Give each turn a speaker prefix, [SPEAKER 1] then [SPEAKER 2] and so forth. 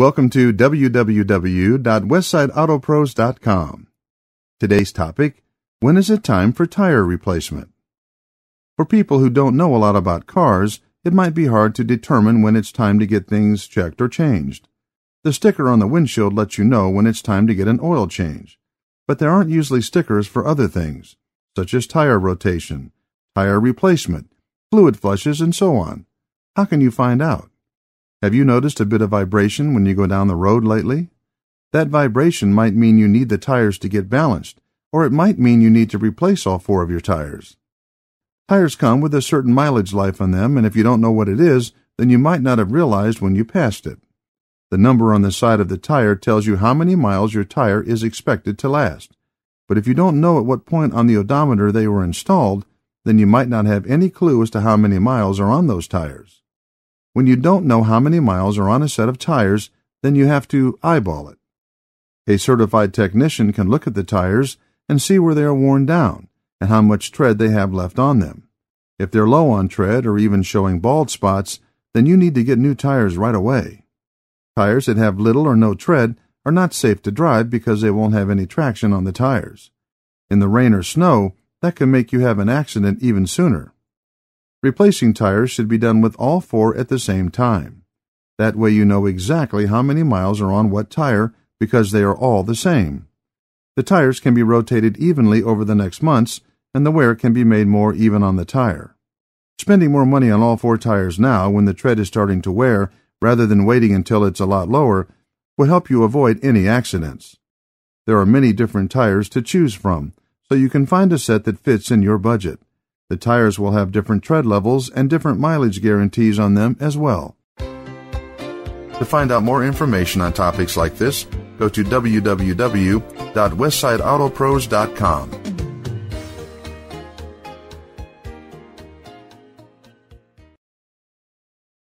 [SPEAKER 1] Welcome to www.westsideautopros.com. Today's topic When is it time for tire replacement? For people who don't know a lot about cars, it might be hard to determine when it's time to get things checked or changed. The sticker on the windshield lets you know when it's time to get an oil change, but there aren't usually stickers for other things, such as tire rotation, tire replacement, fluid flushes, and so on. How can you find out? Have you noticed a bit of vibration when you go down the road lately? That vibration might mean you need the tires to get balanced, or it might mean you need to replace all four of your tires. Tires come with a certain mileage life on them, and if you don't know what it is, then you might not have realized when you passed it. The number on the side of the tire tells you how many miles your tire is expected to last. But if you don't know at what point on the odometer they were installed, then you might not have any clue as to how many miles are on those tires. When you don't know how many miles are on a set of tires, then you have to eyeball it. A certified technician can look at the tires and see where they are worn down and how much tread they have left on them. If they're low on tread or even showing bald spots, then you need to get new tires right away. Tires that have little or no tread are not safe to drive because they won't have any traction on the tires. In the rain or snow, that can make you have an accident even sooner. Replacing tires should be done with all four at the same time. That way you know exactly how many miles are on what tire because they are all the same. The tires can be rotated evenly over the next months and the wear can be made more even on the tire. Spending more money on all four tires now when the tread is starting to wear rather than waiting until it's a lot lower will help you avoid any accidents. There are many different tires to choose from, so you can find a set that fits in your budget. The tires will have different tread levels and different mileage guarantees on them as well. To find out more information on topics like this, go to www.westsideautopros.com.